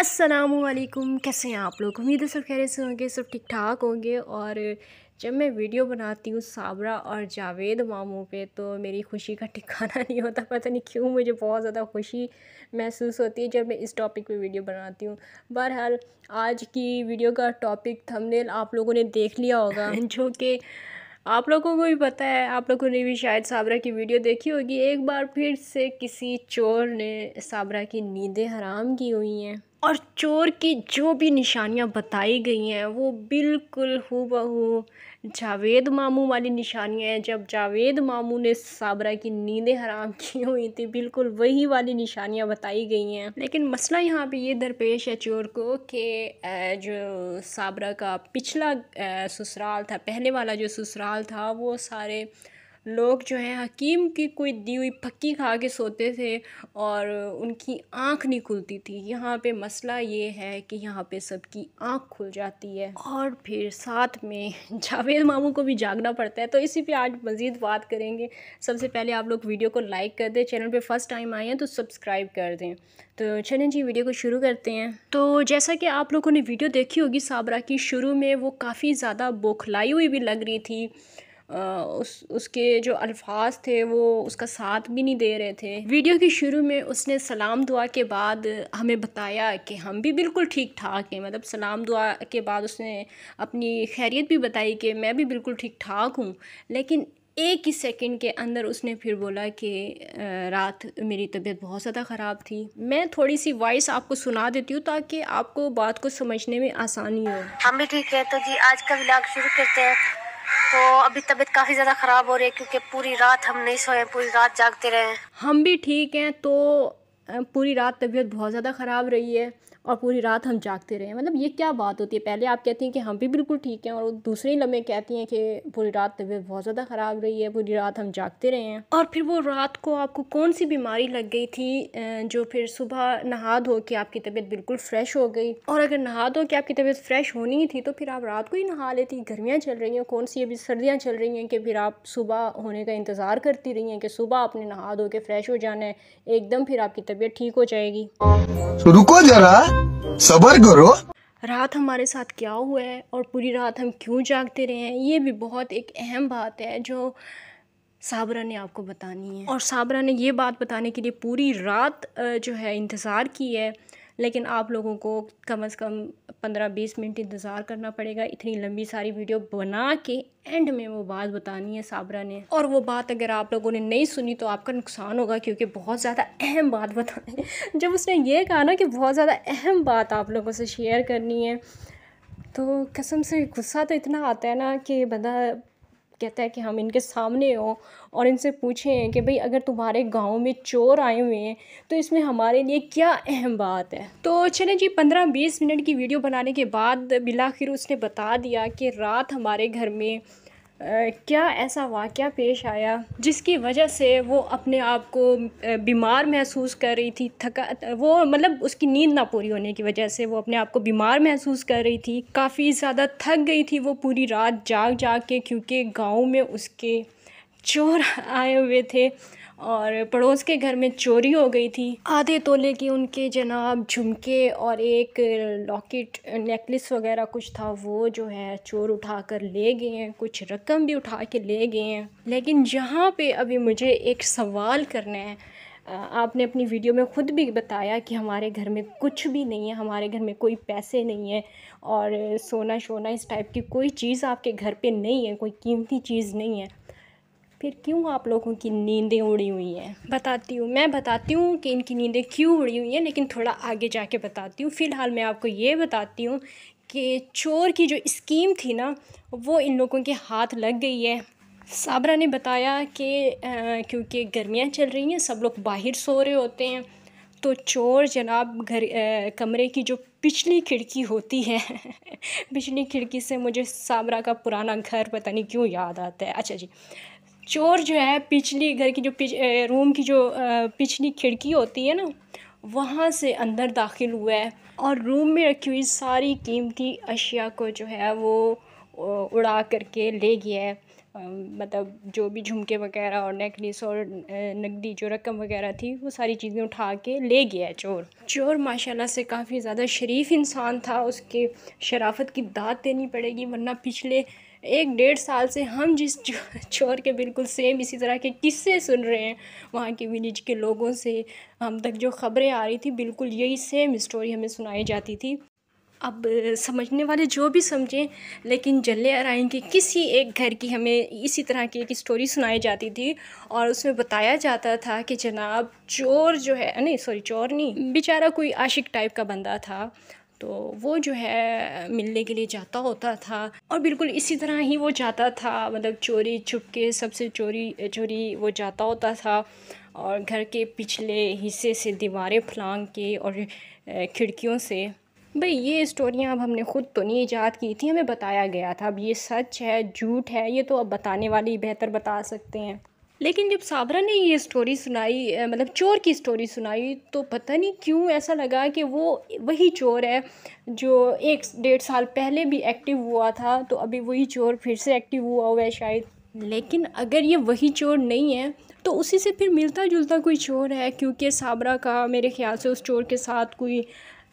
असलकुम कैसे हैं आप लोग उम्मीद सब खेरे से होंगे सब ठीक ठाक होंगे और जब मैं वीडियो बनाती हूँ साबरा और जावेद मामों पे तो मेरी खुशी का ठिकाना नहीं होता पता नहीं क्यों मुझे बहुत ज़्यादा खुशी महसूस होती है जब मैं इस टॉपिक पे वीडियो बनाती हूँ बहरहाल आज की वीडियो का टॉपिक थंबनेल आप लोगों ने देख लिया होगा जो कि आप लोगों को भी पता है आप लोगों ने भी शायद साबरा की वीडियो देखी होगी एक बार फिर से किसी चोर ने साबरा की नींदें हराम की हुई हैं और चोर की जो भी निशानियाँ बताई गई हैं वो बिल्कुल हो बहू जावेद मामू वाली निशानियाँ हैं जब जावेद मामू ने साबरा की नींदें हराम की हुई थी बिल्कुल वही वाली निशानियाँ बताई गई हैं लेकिन मसला यहाँ पे ये दरपेश है चोर को कि जो साबरा का पिछला ससुराल था पहले वाला जो ससुराल था वो सारे लोग जो है हकीम की कोई दी हुई पक्की खा के सोते थे और उनकी आँख नहीं खुलती थी यहाँ पे मसला ये है कि यहाँ पे सबकी आँख खुल जाती है और फिर साथ में जावेद मामू को भी जागना पड़ता है तो इसी पे आज मज़ीद बात करेंगे सबसे पहले आप लोग वीडियो को लाइक कर दें चैनल पे फर्स्ट टाइम आए हैं तो सब्सक्राइब कर दें तो चलें जी वीडियो को शुरू करते हैं तो जैसा कि आप लोगों ने वीडियो देखी होगी साबरा की शुरू में वो काफ़ी ज़्यादा बौखलाई हुई भी लग रही थी उस उसके जो अल्फाज थे वो उसका साथ भी नहीं दे रहे थे वीडियो के शुरू में उसने सलाम दुआ के बाद हमें बताया कि हम भी बिल्कुल ठीक ठाक हैं मतलब सलाम दुआ के बाद उसने अपनी खैरियत भी बताई कि मैं भी बिल्कुल ठीक ठाक हूँ लेकिन एक ही सेकंड के अंदर उसने फिर बोला कि रात मेरी तबीयत बहुत ज़्यादा ख़राब थी मैं थोड़ी सी वॉइस आपको सुना देती हूँ ताकि आपको बात को समझने में आसानी हो हम भी ठीक है तो जी आज का ब्लॉग शुरू करते हैं तो अभी तबीयत काफ़ी ज़्यादा ख़राब हो रही है क्योंकि पूरी रात हम नहीं सोए पूरी रात जागते रहे हम भी ठीक हैं तो पूरी रात तबीयत बहुत ज़्यादा ख़राब रही है और पूरी रात हम जागते रहे मतलब ये क्या बात होती है पहले आप कहती हैं कि हम भी बिल्कुल ठीक हैं और दूसरे लम्हे कहती हैं कि पूरी रात तबीयत बहुत ज़्यादा ख़राब रही है पूरी रात हम जागते रहे हैं और फिर वो रात को आपको कौन सी बीमारी लग गई थी जो फिर सुबह नहा धो के आपकी तबीयत बिल्कुल फ्रेश हो गई और अगर नहा धो के आपकी तबीयत फ्रेश होनी ही थी तो फिर आप रात को ही नहा लेती गर्मियाँ चल रही हैं कौन सी अभी सर्दियाँ चल रही हैं कि फिर आप सुबह होने का इंतज़ार करती रही हैं कि सुबह आपने नहा धो के फ्रेश हो जाना है एकदम फिर आपकी तबीयत ठीक हो जाएगी रुको जरा सबर करो रात हमारे साथ क्या हुआ है और पूरी रात हम क्यों जागते रहे हैं ये भी बहुत एक अहम बात है जो साबरा ने आपको बतानी है और साबरा ने ये बात बताने के लिए पूरी रात जो है इंतज़ार की है लेकिन आप लोगों को कम से कम पंद्रह बीस मिनट इंतज़ार करना पड़ेगा इतनी लंबी सारी वीडियो बना के एंड में वो बात बतानी है साबरा ने और वो बात अगर आप लोगों ने नहीं सुनी तो आपका नुकसान होगा क्योंकि बहुत ज़्यादा अहम बात बतानी जब उसने ये कहा ना कि बहुत ज़्यादा अहम बात आप लोगों से शेयर करनी है तो कसम से गुस्सा तो इतना आता है ना कि बंदा कहता है कि हम इनके सामने हों और इनसे पूछें कि भाई अगर तुम्हारे गांव में चोर आए हुए हैं तो इसमें हमारे लिए क्या अहम बात है तो चलें जी पंद्रह बीस मिनट की वीडियो बनाने के बाद बिलाखिर उसने बता दिया कि रात हमारे घर में क्या ऐसा वाक़ पेश आया जिसकी वजह से वो अपने आप को बीमार महसूस कर रही थी थका वो मतलब उसकी नींद ना पूरी होने की वजह से वो अपने आप को बीमार महसूस कर रही थी काफ़ी ज़्यादा थक गई थी वो पूरी रात जाग जाग के क्योंकि गांव में उसके चोर आए हुए थे और पड़ोस के घर में चोरी हो गई थी आधे तोले की उनके जनाब झुमके और एक लॉकेट नेकलेस वगैरह कुछ था वो जो है चोर उठा कर ले गए हैं कुछ रकम भी उठा के ले गए हैं लेकिन यहाँ पे अभी मुझे एक सवाल करना है आपने अपनी वीडियो में ख़ुद भी बताया कि हमारे घर में कुछ भी नहीं है हमारे घर में कोई पैसे नहीं है और सोना शोना इस टाइप की कोई चीज़ आपके घर पे नहीं है कोई कीमती चीज़ नहीं है फिर क्यों आप लोगों की नींदें उड़ी हुई हैं बताती हूँ मैं बताती हूँ कि इनकी नींदें क्यों उड़ी हुई हैं लेकिन थोड़ा आगे जाके बताती हूँ फ़िलहाल मैं आपको ये बताती हूँ कि चोर की जो स्कीम थी ना वो इन लोगों के हाथ लग गई है साबरा ने बताया कि क्योंकि गर्मियाँ चल रही हैं सब लोग बाहर सो रहे होते हैं तो चोर जनाब घर कमरे की जो पिछली खिड़की होती है पिछली खिड़की से मुझे साबरा का पुराना घर पता नहीं क्यों याद आता है अच्छा जी चोर जो है पिछली घर की जो पिछ रूम की जो पिछली खिड़की होती है ना वहाँ से अंदर दाखिल हुआ है और रूम में रखी हुई सारी कीमती अशिया को जो है वो उड़ा करके ले गया है मतलब जो भी झुमके वगैरह और नेकलेस और नकदी जो रकम वगैरह थी वो सारी चीज़ें उठा के ले गया है चोर चोर माशाल्लाह से काफ़ी ज़्यादा शरीफ इंसान था उसके शराफत की दाद देनी पड़ेगी वरना पिछले एक डेढ़ साल से हम जिस चोर के बिल्कुल सेम इसी तरह के किस्से सुन रहे हैं वहाँ के विलेज के लोगों से हम तक जो खबरें आ रही थी बिल्कुल यही सेम स्टोरी हमें सुनाई जाती थी अब समझने वाले जो भी समझें लेकिन जल्ले अराइन के किसी एक घर की हमें इसी तरह की एक स्टोरी सुनाई जाती थी और उसमें बताया जाता था कि जनाब चोर जो है नहीं सॉरी चोर नहीं बेचारा कोई आशिक टाइप का बंदा था तो वो जो है मिलने के लिए जाता होता था और बिल्कुल इसी तरह ही वो जाता था मतलब चोरी छुपके सबसे चोरी चोरी वो जाता होता था और घर के पिछले हिस्से से दीवारें फलांग के और खिड़कियों से भाई ये स्टोरियाँ अब हमने खुद तो नहीं ईजाद की थी हमें बताया गया था अब ये सच है झूठ है ये तो अब बताने वाले ही बेहतर बता सकते हैं लेकिन जब साबरा ने ये स्टोरी सुनाई मतलब चोर की स्टोरी सुनाई तो पता नहीं क्यों ऐसा लगा कि वो वही चोर है जो एक डेढ़ साल पहले भी एक्टिव हुआ था तो अभी वही चोर फिर से एक्टिव हुआ हुआ है शायद लेकिन अगर ये वही चोर नहीं है तो उसी से फिर मिलता जुलता कोई चोर है क्योंकि साबरा का मेरे ख़्याल से उस चोर के साथ कोई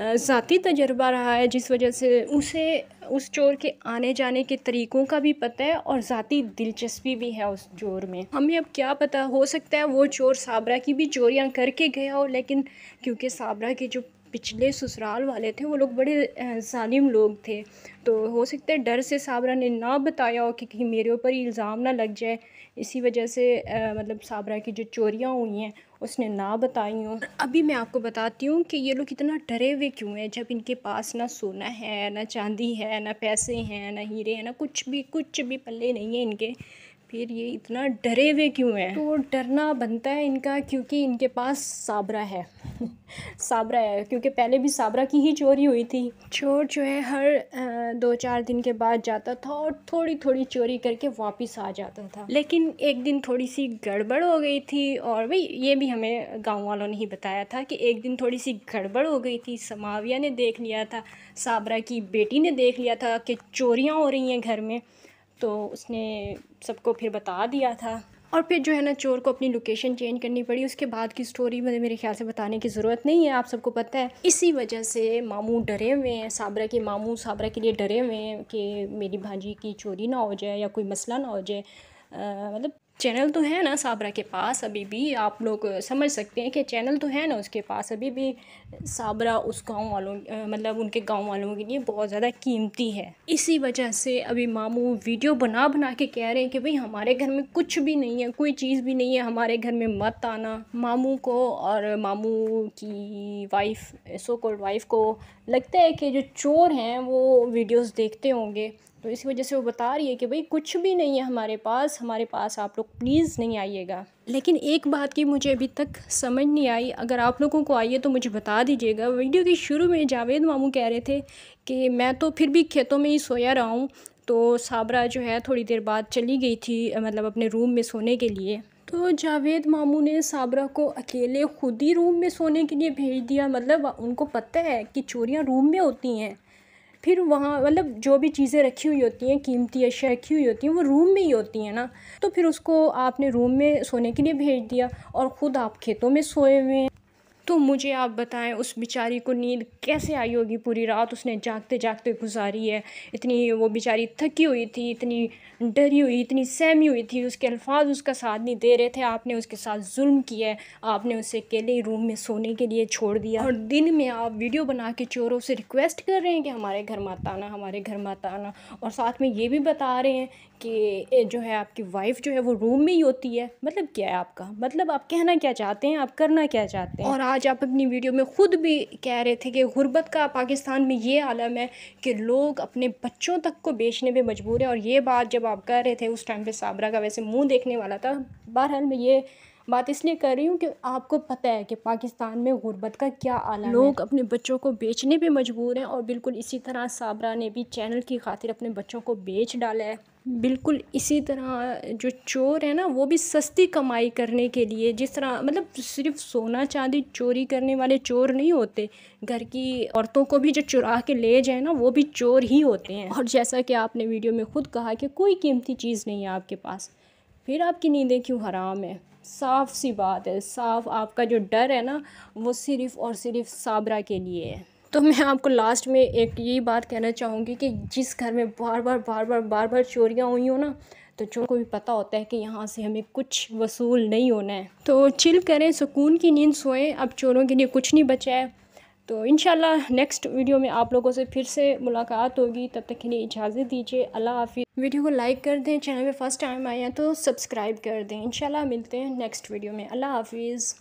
ज़ाती तजर्बा रहा है जिस वजह से उसे उस चोर के आने जाने के तरीक़ों का भी पता है और ज़ाती दिलचस्पी भी है उस चोर में हमें अब क्या पता हो सकता है वो चोर साबरा की भी चोरियाँ करके गया हो लेकिन क्योंकि साबरा के जो पिछले ससुराल वाले थे वो लोग बड़े जालिम लोग थे तो हो सकता है डर से साबरा ने ना बताया हो कि कहीं मेरे ऊपर इल्ज़ाम ना लग जाए इसी वजह से आ, मतलब साबरा की जो चोरियाँ हुई हैं उसने ना बताई हूँ अभी मैं आपको बताती हूँ कि ये लोग इतना डरे हुए क्यों हैं जब इनके पास ना सोना है ना चांदी है ना पैसे हैं ना हीरे हैं ना कुछ भी कुछ भी पल्ले नहीं है इनके फिर ये इतना डरे हुए क्यों हैं तो डरना बनता है इनका क्योंकि इनके पास साबरा है साबरा है क्योंकि पहले भी साबरा की ही चोरी हुई थी चोर जो है हर दो चार दिन के बाद जाता था और थोड़ी थोड़ी चोरी करके वापस आ जाता था लेकिन एक दिन थोड़ी सी गड़बड़ हो गई थी और भाई ये भी हमें गाँव वालों ने ही बताया था कि एक दिन थोड़ी सी गड़बड़ हो गई थी समाविया ने देख लिया था साबरा की बेटी ने देख लिया था कि चोरियाँ हो रही हैं घर में तो उसने सबको फिर बता दिया था और फिर जो है ना चोर को अपनी लोकेशन चेंज करनी पड़ी उसके बाद की स्टोरी मुझे मेरे ख्याल से बताने की ज़रूरत नहीं है आप सबको पता है इसी वजह से मामू डरे हुए हैं साबरा के मामू साबरा के लिए डरे हुए हैं कि मेरी भांजी की चोरी ना हो जाए या कोई मसला ना हो जाए मतलब चैनल तो है ना साबरा के पास अभी भी आप लोग समझ सकते हैं कि चैनल तो है ना उसके पास अभी भी साबरा उस गांव वालों मतलब उनके गांव वालों के लिए बहुत ज़्यादा कीमती है इसी वजह से अभी मामू वीडियो बना बना के कह रहे हैं कि भाई हमारे घर में कुछ भी नहीं है कोई चीज़ भी नहीं है हमारे घर में मत आना मामू को और मामू की वाइफ सो कोल्ड वाइफ को लगता है कि जो चोर हैं वो वीडियोज़ देखते होंगे तो इसी वजह से वो बता रही है कि भाई कुछ भी नहीं है हमारे पास हमारे पास आप लोग प्लीज़ नहीं आइएगा लेकिन एक बात की मुझे अभी तक समझ नहीं आई अगर आप लोगों को आइए तो मुझे बता दीजिएगा वीडियो के शुरू में जावेद मामू कह रहे थे कि मैं तो फिर भी खेतों में ही सोया रहा हूँ तो साबरा जो है थोड़ी देर बाद चली गई थी मतलब अपने रूम में सोने के लिए तो जावेद मामू ने साबरा को अकेले खुद ही रूम में सोने के लिए भेज दिया मतलब उनको पता है कि चोरियाँ रूम में होती हैं फिर वहाँ मतलब जो भी चीज़ें रखी हुई होती हैं कीमती अशिया रखी हुई होती हैं वो रूम में ही होती हैं ना तो फिर उसको आपने रूम में सोने के लिए भेज दिया और ख़ुद आप खेतों में सोए हुए हैं तो मुझे आप बताएं उस बेचारी को नींद कैसे आई होगी पूरी रात उसने जागते जागते गुजारी है इतनी वो बेचारी थकी हुई थी इतनी डरी हुई इतनी सहमी हुई थी उसके अल्फाज उसका साथ नहीं दे रहे थे आपने उसके साथ जुल्म किया है आपने उसे अकेले रूम में सोने के लिए छोड़ दिया और दिन में आप वीडियो बना के चोरों से रिक्वेस्ट कर रहे हैं कि हमारे घर मत आना हमारे घर मत आना और साथ में ये भी बता रहे हैं आपके जो है आपकी वाइफ जो है वो रूम में ही होती है मतलब क्या है आपका मतलब आप कहना क्या चाहते हैं आप करना क्या चाहते हैं और आज आप अपनी वीडियो में ख़ुद भी कह रहे थे कि गुर्बत का पाकिस्तान में ये आलम है कि लोग अपने बच्चों तक को बेचने पर मजबूर है और ये बात जब आप कह रहे थे उस टाइम पर साबरा का वैसे मुँह देखने वाला था बहरहाल में ये बात इसलिए कर रही हूँ कि आपको पता है कि पाकिस्तान में गुर्बत का क्या आला लोग अपने बच्चों को बेचने पर मजबूर हैं और बिल्कुल इसी तरह साबरा ने भी चैनल की खातिर अपने बच्चों को बेच डाला है बिल्कुल इसी तरह जो चोर है ना वो भी सस्ती कमाई करने के लिए जिस तरह मतलब सिर्फ सोना चांदी चोरी करने वाले चोर नहीं होते घर की औरतों को भी जो चुरा के ले जाए ना वो भी चोर ही होते हैं और जैसा कि आपने वीडियो में खुद कहा कि कोई कीमती चीज़ नहीं है आपके पास फिर आपकी नींदें क्यों हराम है साफ सी बात है साफ आपका जो डर है ना वो सिर्फ़ और सिर्फ साबरा के लिए है तो मैं आपको लास्ट में एक यही बात कहना चाहूँगी कि जिस घर में बार बार बार बार बार बार चोरियाँ हुई हो ना तो चोर को भी पता होता है कि यहाँ से हमें कुछ वसूल नहीं होना है तो चिल करें सुकून की नींद सोएं अब चोरों के लिए कुछ नहीं बचा है तो इन नेक्स्ट वीडियो में आप लोगों से फिर से मुलाकात होगी तब तक के लिए इजाज़त दीजिए अल्लाह हाफि वीडियो को लाइक कर दें चैनल पे फर्स्ट टाइम आए हैं तो सब्सक्राइब कर दें इन मिलते हैं नेक्स्ट वीडियो में अल्लाह हाफिज़